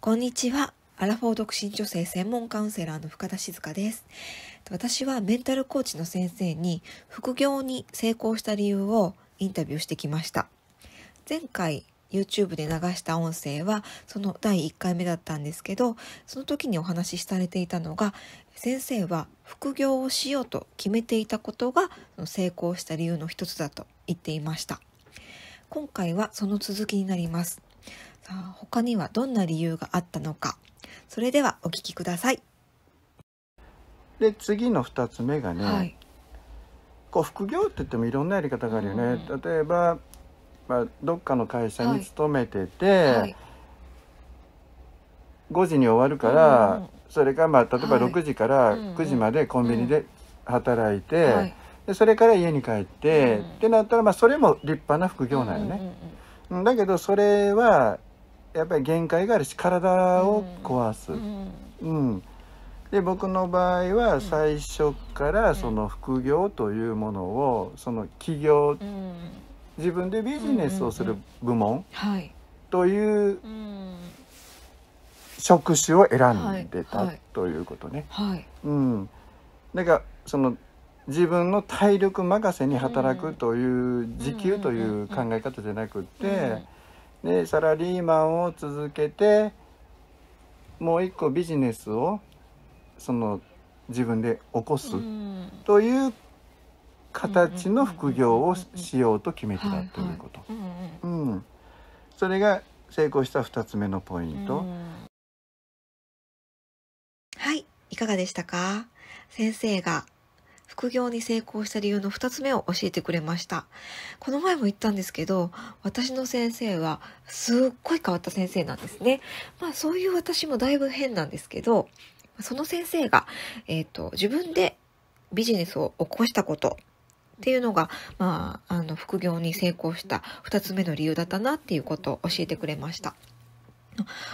こんにちは。アラフォー独身女性専門カウンセラーの深田静香です。私はメンタルコーチの先生に副業に成功した理由をインタビューしてきました。前回 YouTube で流した音声はその第1回目だったんですけど、その時にお話しされていたのが、先生は副業をしようと決めていたことが成功した理由の一つだと言っていました。今回はその続きになります。さあ他にはどんな理由があったのかそれではお聞きくださいで次の2つ目がね、はい、こう副業って言ってもいろんなやり方があるよね、うん、例えば、まあ、どっかの会社に勤めてて、はいはい、5時に終わるから、うん、それかまあ、例えば6時から9時までコンビニで働いて、うん、でそれから家に帰って、ってなったら、まあ、それも立派な副業なんよね。だけどそれはやっぱり限界があるし体を壊す。うん、うんで僕の場合は最初からその副業というものをその起業、うん、自分でビジネスをする部門という職種を選んでたということね。うん、だからその自分の体力任せに働くという時給という考え方じゃなくて。でサラリーマンを続けてもう一個ビジネスをその自分で起こすという形の副業をしようと決めてたということ。うん、それが成功した2つ目のポイント。はいいかがでしたか先生が副業に成功した理由の2つ目を教えてくれました。この前も言ったんですけど、私の先生はすっごい変わった先生なんですね。まあそういう私もだいぶ変なんですけど、その先生が、えっ、ー、と、自分でビジネスを起こしたことっていうのが、まあ、あの、副業に成功した2つ目の理由だったなっていうことを教えてくれました。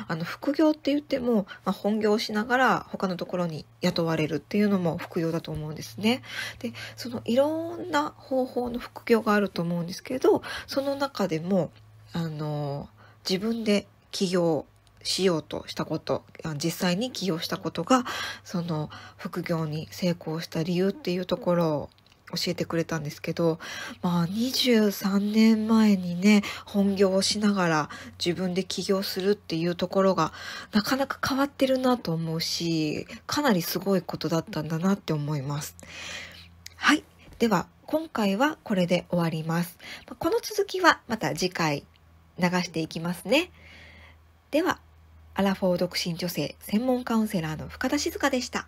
あの副業って言っても、まあ、本業をしながら他のところに雇われるっていうのも副業だと思うんですね。でそのいろんな方法の副業があると思うんですけどその中でもあの自分で起業しようとしたこと実際に起業したことがその副業に成功した理由っていうところ教えてくれたんですけど、まあ23年前にね、本業をしながら自分で起業するっていうところがなかなか変わってるなと思うし、かなりすごいことだったんだなって思います。はい。では、今回はこれで終わります。この続きはまた次回流していきますね。では、アラフォー独身女性専門カウンセラーの深田静香でした。